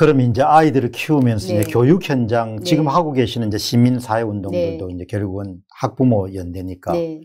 그럼 이제 아이들을 키우면서 네. 이제 교육 현장 네. 지금 하고 계시는 이제 시민 사회 운동들도 네. 이제 결국은 학부모 연대니까 네.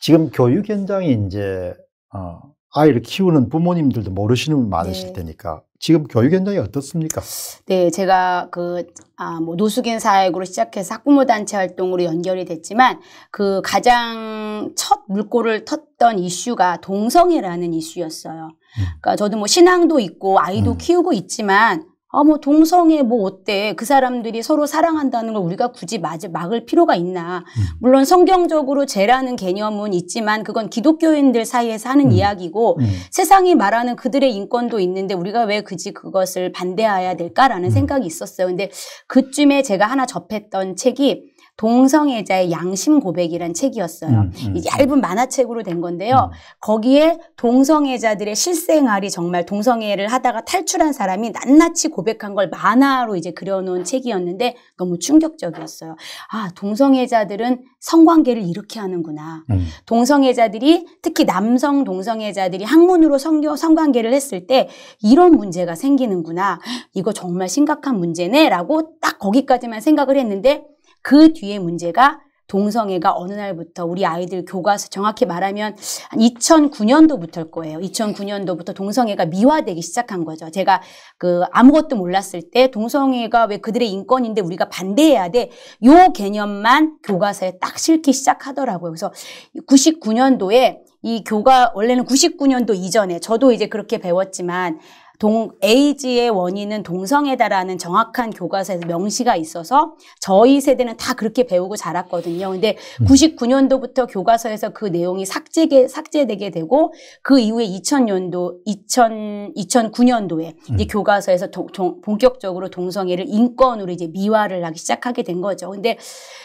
지금 교육 현장이 이제 어, 아이를 키우는 부모님들도 모르시는 분 많으실 네. 테니까 지금 교육 현장이 어떻습니까? 네, 제가 그, 아, 뭐, 노숙인 사역으로 시작해서 학부모 단체 활동으로 연결이 됐지만, 그 가장 첫 물꼬를 텄던 이슈가 동성애라는 이슈였어요. 음. 그러니까 저도 뭐 신앙도 있고 아이도 음. 키우고 있지만, 아, 뭐, 동성애, 뭐, 어때. 그 사람들이 서로 사랑한다는 걸 우리가 굳이 막, 을 필요가 있나. 음. 물론 성경적으로 죄라는 개념은 있지만 그건 기독교인들 사이에서 하는 음. 이야기고 음. 세상이 말하는 그들의 인권도 있는데 우리가 왜 굳이 그것을 반대해야 될까라는 음. 생각이 있었어요. 근데 그쯤에 제가 하나 접했던 책이 동성애자의 양심 고백이란 책이었어요. 음, 음, 얇은 만화책으로 된 건데요. 음. 거기에 동성애자들의 실생활이 정말 동성애를 하다가 탈출한 사람이 낱낱이 고백한 걸 만화로 이제 그려놓은 책이었는데 너무 충격적이었어요. 아, 동성애자들은 성관계를 이렇게 하는구나. 음. 동성애자들이 특히 남성 동성애자들이 학문으로 성교, 성관계를 했을 때 이런 문제가 생기는구나. 이거 정말 심각한 문제네라고 딱 거기까지만 생각을 했는데 그 뒤에 문제가 동성애가 어느 날부터 우리 아이들 교과서 정확히 말하면 한 2009년도부터일 거예요. 2009년도부터 동성애가 미화되기 시작한 거죠. 제가 그 아무것도 몰랐을 때 동성애가 왜 그들의 인권인데 우리가 반대해야 돼. 요 개념만 교과서에 딱 실기 시작하더라고요. 그래서 99년도에 이 교과 원래는 99년도 이전에 저도 이제 그렇게 배웠지만 동, 에이지의 원인은 동성애다라는 정확한 교과서에서 명시가 있어서 저희 세대는 다 그렇게 배우고 자랐거든요. 근데 99년도부터 음. 교과서에서 그 내용이 삭제게, 삭제되게 되고 그 이후에 2000년도, 2000, 2009년도에 이제 교과서에서 동, 동, 본격적으로 동성애를 인권으로 이제 미화를 하기 시작하게 된 거죠. 근데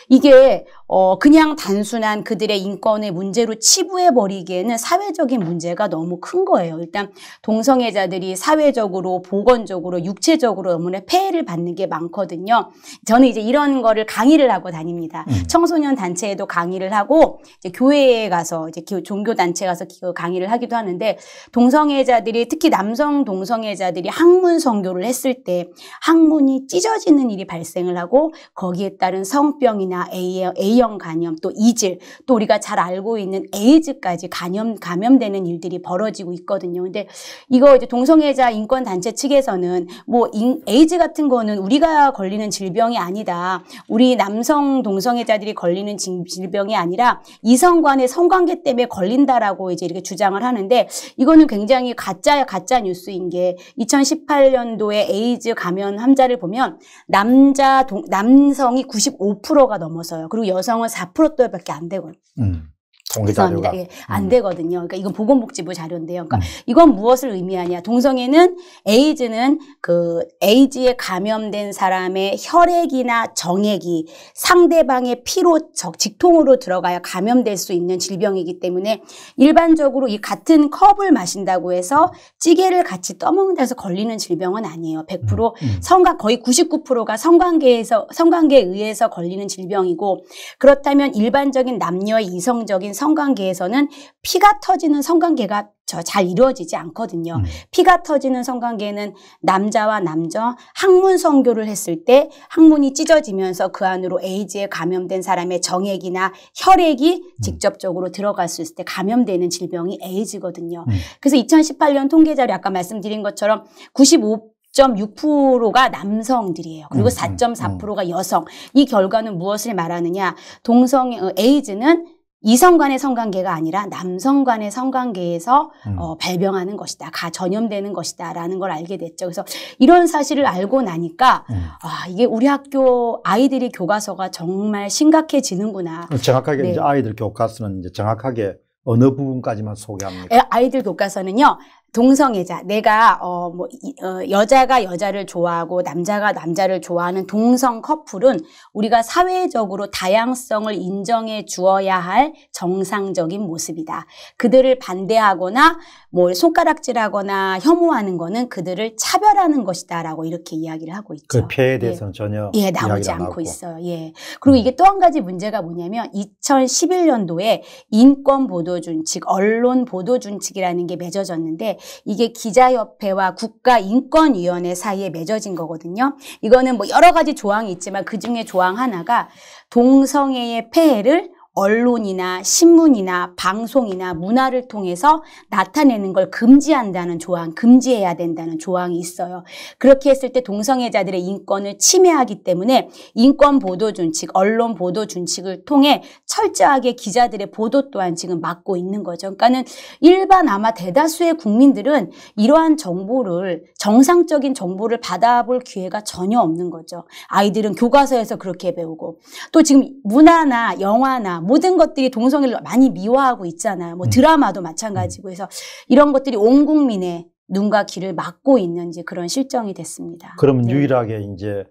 이게 어, 그냥 단순한 그들의 인권의 문제로 치부해버리기에는 사회적인 문제가 너무 큰 거예요. 일단 동성애자들이 사회적으로, 보건적으로, 육체적으로 너무나 폐해를 받는 게 많거든요. 저는 이제 이런 거를 강의를 하고 다닙니다. 음. 청소년 단체에도 강의를 하고, 교회에 가서, 이제 종교단체 가서 강의를 하기도 하는데, 동성애자들이, 특히 남성 동성애자들이 학문 성교를 했을 때, 학문이 찢어지는 일이 발생을 하고, 거기에 따른 성병이나 A형, A형 유형 간염, 또 이질, 또 우리가 잘 알고 있는 에이즈까지 간염 감염되는 일들이 벌어지고 있거든요. 근데 이거 이제 동성애자 인권 단체 측에서는 뭐 인, 에이즈 같은 거는 우리가 걸리는 질병이 아니다. 우리 남성 동성애자들이 걸리는 질병이 아니라 이성 간의 성관계 때문에 걸린다라고 이제 이렇게 주장을 하는데 이거는 굉장히 가짜 가짜 뉴스인 게 2018년도에 에이즈 감염 환자를 보면 남자 동, 남성이 95%가 넘어서요. 그리고 여성 구성은 4%대밖에 안 되고요. 음. 동기 죄송합니다. 자료가. 예, 안 음. 되거든요. 그러니까 이건 보건복지부 자료인데요. 그러니까 음. 이건 무엇을 의미하냐? 동성애는 에이즈는 그 에이즈에 감염된 사람의 혈액이나 정액이 상대방의 피로 적 직통으로 들어가야 감염될 수 있는 질병이기 때문에 일반적으로 이 같은 컵을 마신다고 해서 찌개를 같이 떠먹는다 해서 걸리는 질병은 아니에요. 100% 음, 음. 성관 거의 99%가 성관계에서 성관계에 의해서 걸리는 질병이고 그렇다면 일반적인 남녀의 이성적인 성관계에서는 피가 터지는 성관계가 잘 이루어지지 않거든요. 음. 피가 터지는 성관계는 남자와 남자 항문 성교를 했을 때 항문이 찢어지면서 그 안으로 에이즈에 감염된 사람의 정액이나 혈액이 음. 직접적으로 들어갈 수 있을 때 감염되는 질병이 에이즈거든요. 음. 그래서 2018년 통계 자료 아까 말씀드린 것처럼 95 6가 남성들이에요. 그리고 4.4%가 음, 음, 여성. 이 결과는 무엇을 말하느냐? 동성 어, 에이즈는 이성 간의 성관계가 아니라 남성 간의 성관계에서 음. 어, 발병하는 것이다. 가 전염되는 것이다. 라는 걸 알게 됐죠. 그래서 이런 사실을 알고 나니까, 음. 아, 이게 우리 학교 아이들이 교과서가 정말 심각해지는구나. 정확하게 네. 이제 아이들 교과서는 이제 정확하게 어느 부분까지만 소개합니까? 아이들 교과서는요, 동성애자 내가 어, 뭐, 어, 여자가 여자를 좋아하고 남자가 남자를 좋아하는 동성 커플은 우리가 사회적으로 다양성을 인정해 주어야 할 정상적인 모습이다. 그들을 반대하거나 뭐 손가락질하거나 혐오하는 거는 그들을 차별하는 것이다라고 이렇게 이야기를 하고 있죠. 그 피해에 예. 대해서는 예. 전혀 예, 나오지 않고 나왔고. 있어요. 예. 그리고 음. 이게 또 한 가지 문제가 뭐냐면 2011년도에 인권 보도 준칙, 언론 보도 준칙이라는 게 맺어졌는데 이게 기자협회와 국가인권위원회 사이에 맺어진 거거든요. 이거는 뭐 여러 가지 조항이 있지만 그 중에 조항 하나가 동성애의 폐해를 언론이나 신문이나 방송이나 문화를 통해서 나타내는 걸 금지한다는 조항, 금지해야 된다는 조항이 있어요. 그렇게 했을 때 동성애자들의 인권을 침해하기 때문에 인권 보도 준칙, 언론 보도 준칙을 통해 철저하게 기자들의 보도 또한 지금 막고 있는 거죠. 그러니까는 일반 아마 대다수의 국민들은 이러한 정보를 정상적인 정보를 받아볼 기회가 전혀 없는 거죠. 아이들은 교과서에서 그렇게 배우고 또 지금 문화나 영화나 모든 것들이 동성애를 많이 미화하고 있잖아요. 뭐 음. 드라마도 마찬가지고 음. 해서 이런 것들이 온 국민의 눈과 귀를 막고 있는 이 그런 실정이 됐습니다. 그러면 네. 유일하게 이제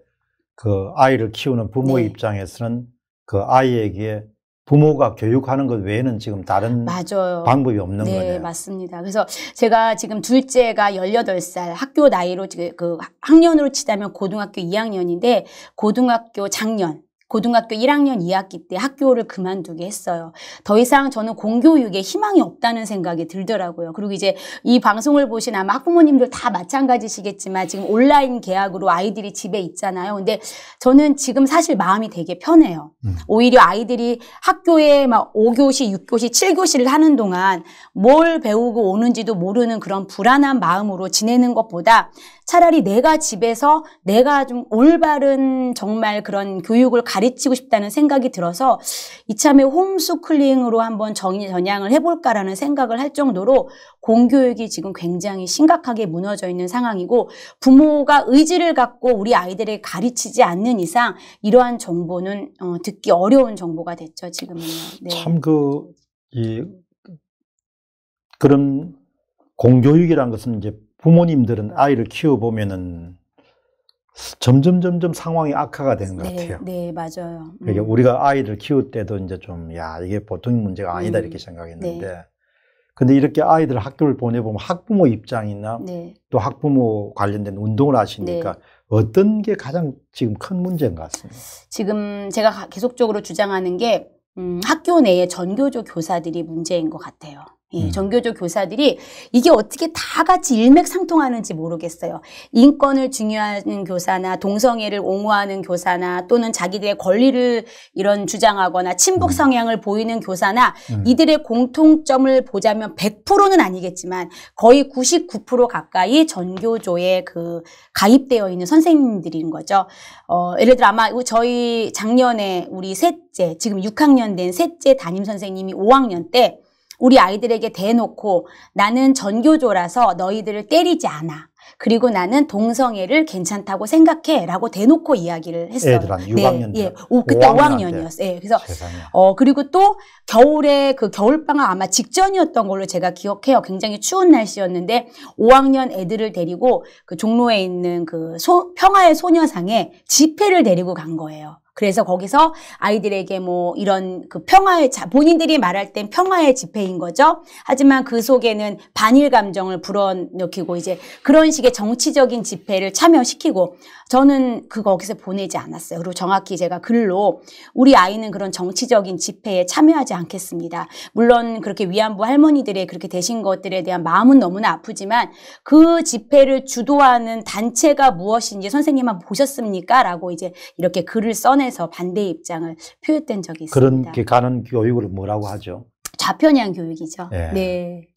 그 아이를 키우는 부모의 네. 입장에서는 그 아이에게 부모가 교육하는 것 외에는 지금 다른 맞아요. 방법이 없는 네, 거네요. 네, 맞습니다. 그래서 제가 지금 둘째가 1 8살 학교 나이로 그 학년으로 치자면 고등학교 2학년인데 고등학교 작년 고등학교 1학년 2학기 때 학교를 그만두게 했어요. 더 이상 저는 공교육에 희망이 없다는 생각이 들더라고요. 그리고 이제 이 방송을 보신 아마 학부모님들 다 마찬가지시겠지만 지금 온라인 계약으로 아이들이 집에 있잖아요. 근데 저는 지금 사실 마음이 되게 편해요. 음. 오히려 아이들이 학교에 막 5교시, 6교시, 7교시를 하는 동안 뭘 배우고 오는지도 모르는 그런 불안한 마음으로 지내는 것보다 차라리 내가 집에서 내가 좀 올바른 정말 그런 교육을 가르 가르치고 싶다는 생각이 들어서 이참에 홈스쿨링으로 한번 정의 전향을 해볼까라는 생각을 할 정도로 공교육이 지금 굉장히 심각하게 무너져 있는 상황이고 부모가 의지를 갖고 우리 아이들을 가르치지 않는 이상 이러한 정보는 어, 듣기 어려운 정보가 됐죠 지금은 네. 참그 이 그런 공교육이라는 것은 이제 부모님들은 아이를 키워보면은 점점 점점 상황이 악화가 되는 것 네, 같아요. 네, 맞아요. 그러니까 음. 그러 우리가 아이를 키울 때도 이제 좀 야 이게 보통 문제가 아니다 음. 이렇게 생각했는데, 네. 근데 이렇게 아이들 학교를 보내보면 학부모 입장이나 네. 또 학부모 관련된 운동을 하시니까 네. 어떤 게 가장 지금 큰 문제인 것 같습니다. 지금 제가 계속적으로 주장하는 게 음, 학교 내에 전교조 교사들이 문제인 것 같아요. 예, 정교조 음. 교사들이 이게 어떻게 다 같이 일맥상통하는지 모르겠어요. 인권을 중요하는 교사나 동성애를 옹호하는 교사나 또는 자기들의 권리를 이런 주장하거나 친북 음. 성향을 보이는 교사나 음. 이들의 공통점을 보자면 100%는 아니겠지만 거의 99% 가까이 전교조에 그 가입되어 있는 선생님들인 거죠. 어, 예를 들어 아마 저희 작년에 우리 셋째, 지금 6학년 된 셋째 담임 선생님이 5학년 때 우리 아이들에게 대놓고 나는 전교조라서 너희들을 때리지 않아. 그리고 나는 동성애를 괜찮다고 생각해 라고 대놓고 이야기를 했어요. 애들 한 6학년. 네, 예. 오, 그때 5학년이었어요. 예. 그래서 세상에. 어 그리고 또 겨울에 그 겨울방학 아마 직전이었던 걸로 제가 기억해요. 굉장히 추운 날씨였는데 5학년 애들을 데리고 그 종로에 있는 그 소, 평화의 소녀상에 집회를 데리고 간 거예요. 그래서 거기서 아이들에게 뭐 이런 그 평화의 자, 본인들이 말할 땐 평화의 집회인 거죠. 하지만 그 속에는 반일 감정을 불어넣히고 이제 그런 식의 정치적인 집회를 참여시키고 저는 그거 거기서 보내지 않았어요. 그리고 정확히 제가 글로 우리 아이는 그런 정치적인 집회에 참여하지 않겠습니다. 물론 그렇게 위안부 할머니들의 그렇게 되신 것들에 대한 마음은 너무나 아프지만 그 집회를 주도하는 단체가 무엇인지 선생님만 보셨습니까? 라고 이제 이렇게 글을 써내 차에서 반대 입장을 표했던 적이 있습니다. 그렇게 가는 교육을 뭐라고 하죠? 좌편향 교육이죠. 네. 네.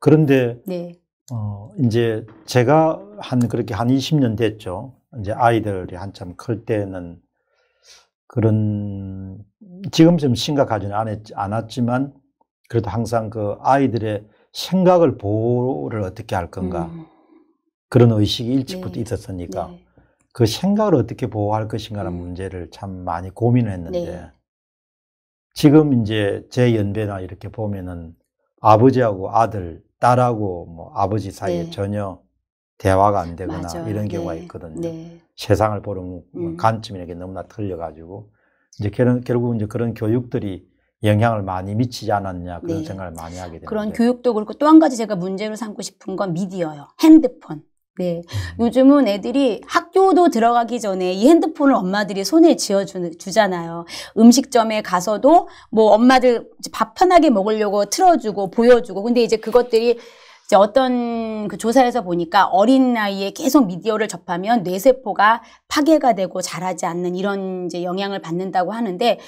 그런데 네. 어, 이제 제가 한 그렇게 한 20년 됐죠. 이제 아이들이 한참 클 때는 그런 지금 좀 심각하지는 않았지만 그래도 항상 그 아이들의 생각을 보호를 어떻게 할 건가 음. 그런 의식이 일찍부터 네. 있었으니까 네. 그 생각을 어떻게 보호할 것인가라는 음. 문제를 참 많이 고민을 했는데 네. 지금 이제 제 연배나 이렇게 보면은 아버지하고 아들, 딸하고 뭐 아버지 사이에 네. 전혀 대화가 안 되거나 맞아 이런 네. 경우가 네. 있거든요. 세상을 보는 뭐 음. 관점이 이렇게 너무나 틀려가지고 이제 결, 결국 이제 그런 교육들이 영향을 많이 미치지 않았냐 그런 네. 생각을 많이 하게 됩니다. 그런 교육도 그렇고 또 한 가지 제가 문제로 삼고 싶은 건 미디어요. 핸드폰. 네. 음. 요즘은 애들이 학 학교도 들어가기 전에 이 핸드폰을 엄마들이 손에 쥐어주잖아요. 음식점에 가서도 뭐 엄마들 밥 편하게 먹으려고 틀어주고 보여주고 근데 이제 그것들이 이제 어떤 그 조사에서 보니까 어린 나이에 계속 미디어를 접하면 뇌세포가 파괴가 되고 자라지 않는 이런 이제 영향을 받는다고 하는데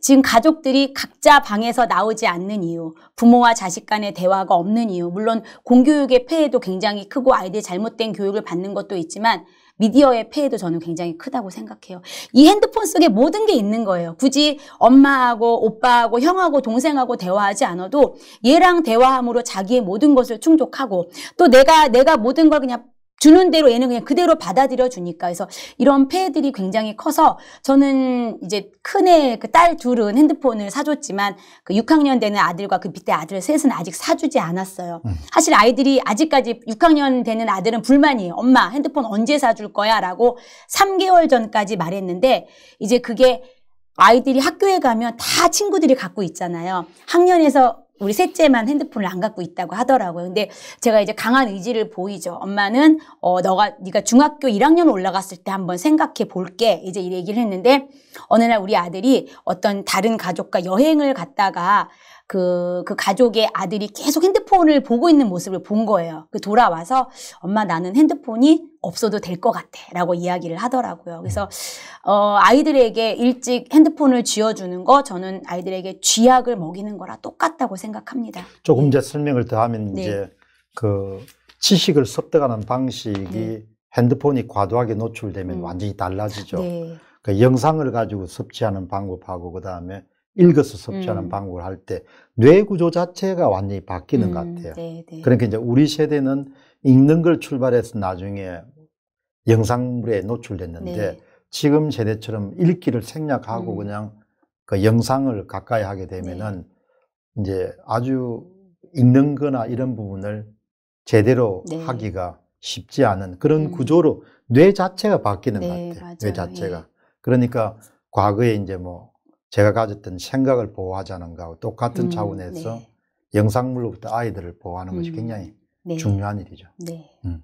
지금 가족들이 각자 방에서 나오지 않는 이유, 부모와 자식 간의 대화가 없는 이유, 물론 공교육의 폐해도 굉장히 크고 아이들 잘못된 교육을 받는 것도 있지만 미디어의 폐해도 저는 굉장히 크다고 생각해요. 이 핸드폰 속에 모든 게 있는 거예요. 굳이 엄마하고 오빠하고 형하고 동생하고 대화하지 않아도 얘랑 대화함으로 자기의 모든 것을 충족하고 또 내가 내가 모든 걸 그냥 주는 대로 얘는 그냥 그대로 받아들여 주니까 그래서 이런 폐해들이 굉장히 커서 저는 이제 큰애 그 딸 둘은 핸드폰을 사줬지만 그 6학년 되는 아들과 그 밑에 아들 셋은 아직 사주지 않았어요. 음. 사실 아이들이 아직까지 6학년 되는 아들은 불만이에요. 엄마 핸드폰 언제 사줄 거야라고 3개월 전까지 말했는데 이제 그게 아이들이 학교에 가면 다 친구들이 갖고 있잖아요. 학년에서 우리 셋째만 핸드폰을 안 갖고 있다고 하더라고요. 근데 제가 이제 강한 의지를 보이죠. 엄마는 어 너가 네가 중학교 1학년 올라갔을 때 한번 생각해 볼게. 이제 이 얘기를 했는데 어느 날 우리 아들이 어떤 다른 가족과 여행을 갔다가 그, 그 가족의 아들이 계속 핸드폰을 보고 있는 모습을 본 거예요. 그 돌아와서 엄마 나는 핸드폰이 없어도 될 것 같아. 라고 이야기를 하더라고요. 그래서, 어, 아이들에게 일찍 핸드폰을 쥐어주는 거, 저는 아이들에게 쥐약을 먹이는 거랑 똑같다고 생각합니다. 조금 이제 설명을 더하면 네. 이제 그 지식을 습득하는 방식이 네. 핸드폰이 과도하게 노출되면 음. 완전히 달라지죠. 네. 그 영상을 가지고 섭취하는 방법하고 그 다음에 읽어서 섭취하는 음. 방법을 할 때 뇌 구조 자체가 완전히 바뀌는 음. 것 같아요. 네, 네. 그러니까 이제 우리 세대는 읽는 걸 출발해서 나중에 영상물에 노출됐는데 네. 지금 세대처럼 읽기를 생략하고 음. 그냥 그 영상을 가까이 하게 되면은 네. 이제 아주 읽는 거나 이런 부분을 제대로 네. 하기가 쉽지 않은 그런 음. 구조로 뇌 자체가 바뀌는 것 네, 같아요. 맞아요. 뇌 예. 자체가. 그러니까 과거에 이제 뭐 제가 가졌던 생각을 보호하자는 거하고 똑같은 음, 네. 차원에서 네. 영상물로부터 아이들을 보호하는 것이 음, 굉장히 네. 중요한 일이죠. 네. 음.